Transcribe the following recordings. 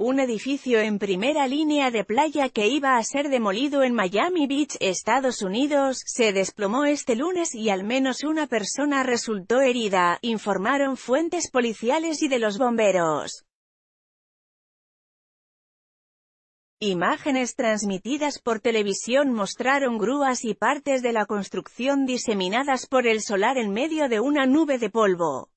un edificio en primera línea de playa que iba a ser demolido en Miami Beach, Estados Unidos, se desplomó este lunes y al menos una persona resultó herida, informaron fuentes policiales y de los bomberos. Imágenes transmitidas por televisión mostraron grúas y partes de la construcción diseminadas por el solar en medio de una nube de polvo.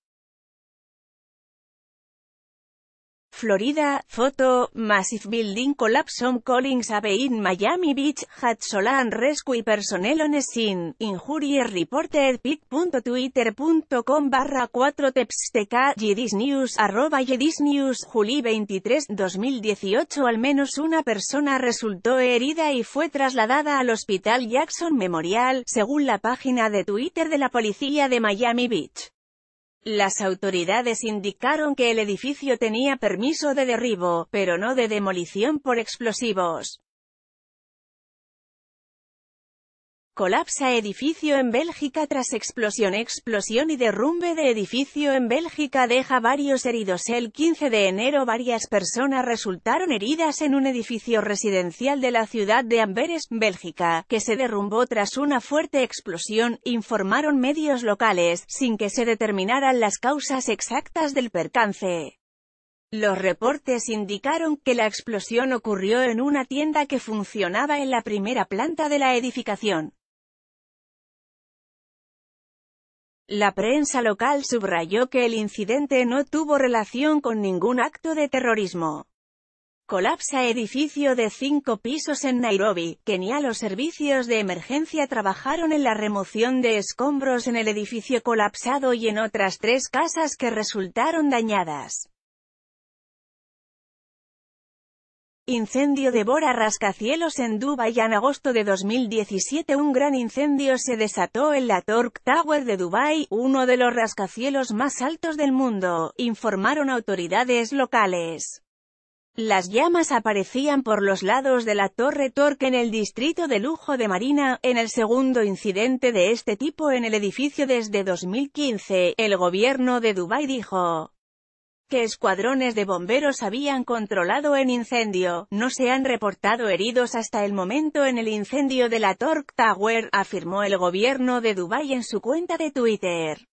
Florida, photo, massive building collapse on Collins Ave in Miami Beach, had Solan rescue personnel on scene, injuries reported pic.twitter.com barra 4 tepstk, Yidis News, arroba News, Juli 23, 2018 al menos una persona resultó herida y fue trasladada al hospital Jackson Memorial, según la página de Twitter de la policía de Miami Beach. Las autoridades indicaron que el edificio tenía permiso de derribo, pero no de demolición por explosivos. Colapsa edificio en Bélgica tras explosión Explosión y derrumbe de edificio en Bélgica deja varios heridos El 15 de enero varias personas resultaron heridas en un edificio residencial de la ciudad de Amberes, Bélgica, que se derrumbó tras una fuerte explosión, informaron medios locales, sin que se determinaran las causas exactas del percance. Los reportes indicaron que la explosión ocurrió en una tienda que funcionaba en la primera planta de la edificación. La prensa local subrayó que el incidente no tuvo relación con ningún acto de terrorismo. Colapsa edificio de cinco pisos en Nairobi, Kenia Los servicios de emergencia trabajaron en la remoción de escombros en el edificio colapsado y en otras tres casas que resultaron dañadas. Incendio devora rascacielos en Dubái en agosto de 2017 Un gran incendio se desató en la Torque Tower de Dubái, uno de los rascacielos más altos del mundo, informaron autoridades locales. Las llamas aparecían por los lados de la Torre Torque en el distrito de lujo de Marina, en el segundo incidente de este tipo en el edificio desde 2015, el gobierno de Dubái dijo que escuadrones de bomberos habían controlado el incendio. No se han reportado heridos hasta el momento en el incendio de la Torque Tower, afirmó el gobierno de Dubái en su cuenta de Twitter.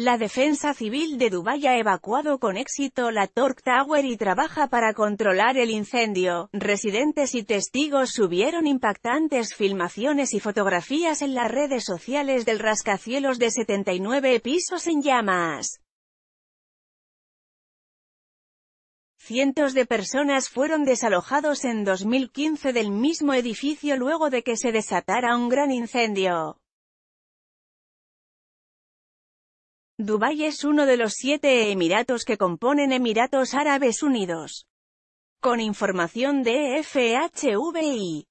La defensa civil de Dubái ha evacuado con éxito la Torque Tower y trabaja para controlar el incendio. Residentes y testigos subieron impactantes filmaciones y fotografías en las redes sociales del rascacielos de 79 pisos en llamas. Cientos de personas fueron desalojados en 2015 del mismo edificio luego de que se desatara un gran incendio. Dubái es uno de los siete emiratos que componen Emiratos Árabes Unidos. Con información de FHVI.